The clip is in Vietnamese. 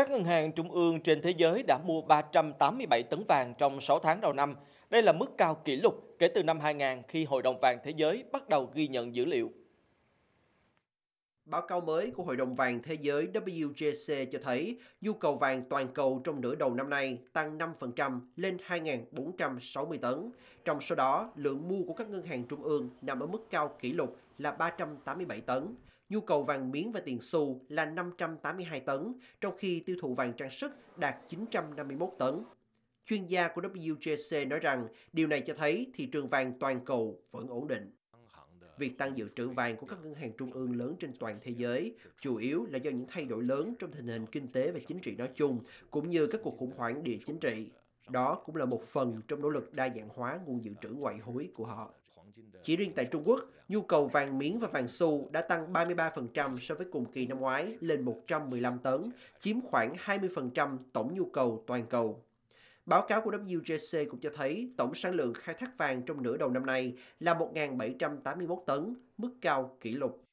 Các ngân hàng trung ương trên thế giới đã mua 387 tấn vàng trong 6 tháng đầu năm. Đây là mức cao kỷ lục kể từ năm 2000 khi Hội đồng vàng thế giới bắt đầu ghi nhận dữ liệu. Báo cáo mới của Hội đồng vàng thế giới WJC cho thấy nhu cầu vàng toàn cầu trong nửa đầu năm nay tăng 5% lên 2.460 tấn. Trong số đó, lượng mua của các ngân hàng trung ương nằm ở mức cao kỷ lục là 387 tấn. Nhu cầu vàng miếng và tiền xu là 582 tấn, trong khi tiêu thụ vàng trang sức đạt 951 tấn. Chuyên gia của WJC nói rằng điều này cho thấy thị trường vàng toàn cầu vẫn ổn định việc tăng dự trữ vàng của các ngân hàng trung ương lớn trên toàn thế giới chủ yếu là do những thay đổi lớn trong tình hình kinh tế và chính trị nói chung, cũng như các cuộc khủng hoảng địa chính trị. Đó cũng là một phần trong nỗ lực đa dạng hóa nguồn dự trữ ngoại hối của họ. Chỉ riêng tại Trung Quốc, nhu cầu vàng miếng và vàng xu đã tăng 33% so với cùng kỳ năm ngoái lên 115 tấn, chiếm khoảng 20% tổng nhu cầu toàn cầu. Báo cáo của WJC cũng cho thấy tổng sản lượng khai thác vàng trong nửa đầu năm nay là 1.781 tấn, mức cao kỷ lục.